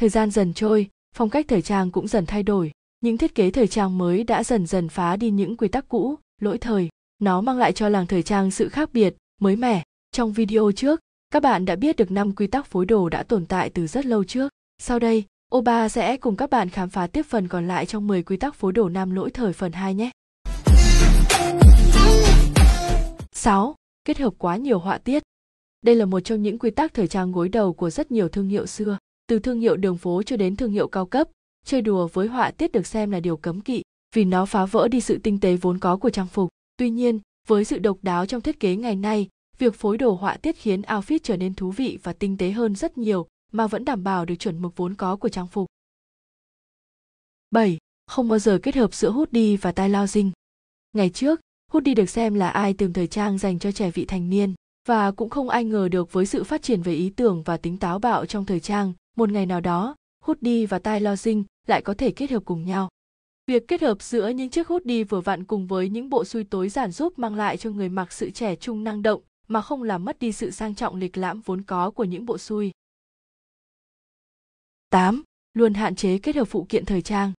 thời gian dần trôi phong cách thời trang cũng dần thay đổi những thiết kế thời trang mới đã dần dần phá đi những quy tắc cũ lỗi thời nó mang lại cho làng thời trang sự khác biệt mới mẻ trong video trước các bạn đã biết được năm quy tắc phối đồ đã tồn tại từ rất lâu trước sau đây oba sẽ cùng các bạn khám phá tiếp phần còn lại trong 10 quy tắc phối đồ nam lỗi thời phần 2 nhé 6. Kết hợp quá nhiều họa tiết. Đây là một trong những quy tắc thời trang gối đầu của rất nhiều thương hiệu xưa từ thương hiệu đường phố cho đến thương hiệu cao cấp chơi đùa với họa tiết được xem là điều cấm kỵ vì nó phá vỡ đi sự tinh tế vốn có của trang phục tuy nhiên với sự độc đáo trong thiết kế ngày nay việc phối đồ họa tiết khiến outfit trở nên thú vị và tinh tế hơn rất nhiều mà vẫn đảm bảo được chuẩn mực vốn có của trang phục 7. Không bao giờ kết hợp giữa hút đi và tai lao dinh. Ngày trước, hút đi được xem là ai từng thời trang dành cho trẻ vị thành niên và cũng không ai ngờ được với sự phát triển về ý tưởng và tính táo bạo trong thời trang một ngày nào đó hút đi và tai lozing lại có thể kết hợp cùng nhau việc kết hợp giữa những chiếc hút đi vừa vặn cùng với những bộ xui tối giản giúp mang lại cho người mặc sự trẻ trung năng động mà không làm mất đi sự sang trọng lịch lãm vốn có của những bộ xui 8. Luôn hạn chế kết hợp phụ kiện thời trang.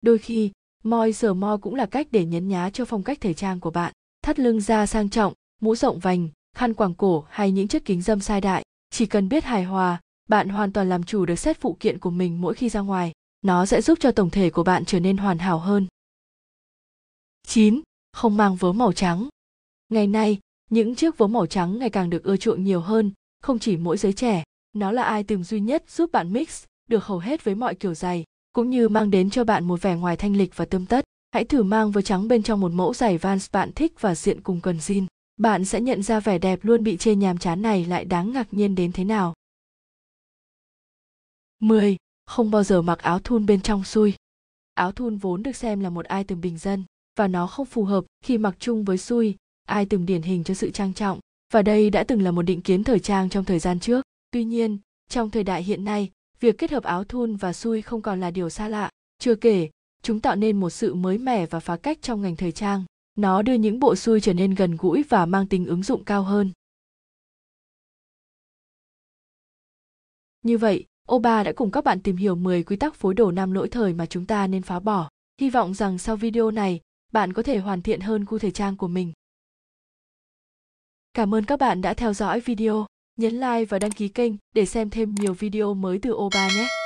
Đôi khi, moi sờ mo cũng là cách để nhấn nhá cho phong cách thời trang của bạn. Thắt lưng da sang trọng, mũ rộng vành, khăn quàng cổ hay những chiếc kính dâm sai đại. Chỉ cần biết hài hòa, bạn hoàn toàn làm chủ được xét phụ kiện của mình mỗi khi ra ngoài nó sẽ giúp cho tổng thể của bạn trở nên hoàn hảo hơn 9. Không mang vớ màu trắng Ngày nay, những chiếc vớ màu trắng ngày càng được ưa chuộng nhiều hơn, không chỉ mỗi giới trẻ, nó là ai item duy nhất giúp bạn mix được hầu hết với mọi kiểu giày, cũng như mang đến cho bạn một vẻ ngoài thanh lịch và tươm tất. Hãy thử mang vớ trắng bên trong một mẫu giày Vans bạn thích và diện cùng quần jean. Bạn sẽ nhận ra vẻ đẹp luôn bị chê nhàm chán này lại đáng ngạc nhiên đến thế nào. 10. Không bao giờ mặc áo thun bên trong xui. Áo thun vốn được xem là một ai từng bình dân, và nó không phù hợp khi mặc chung với xui, ai từng điển hình cho sự trang trọng, và đây đã từng là một định kiến thời trang trong thời gian trước. Tuy nhiên, trong thời đại hiện nay, việc kết hợp áo thun và xui không còn là điều xa lạ. Chưa kể, chúng tạo nên một sự mới mẻ và phá cách trong ngành thời trang. Nó đưa những bộ xui trở nên gần gũi và mang tính ứng dụng cao hơn. Như vậy, Oba đã cùng các bạn tìm hiểu 10 quy tắc phối đồ nam lỗi thời mà chúng ta nên phá bỏ. Hy vọng rằng sau video này, bạn có thể hoàn thiện hơn gu thời trang của mình. Cảm ơn các bạn đã theo dõi video. Nhấn like và đăng ký kênh để xem thêm nhiều video mới từ Oba nhé.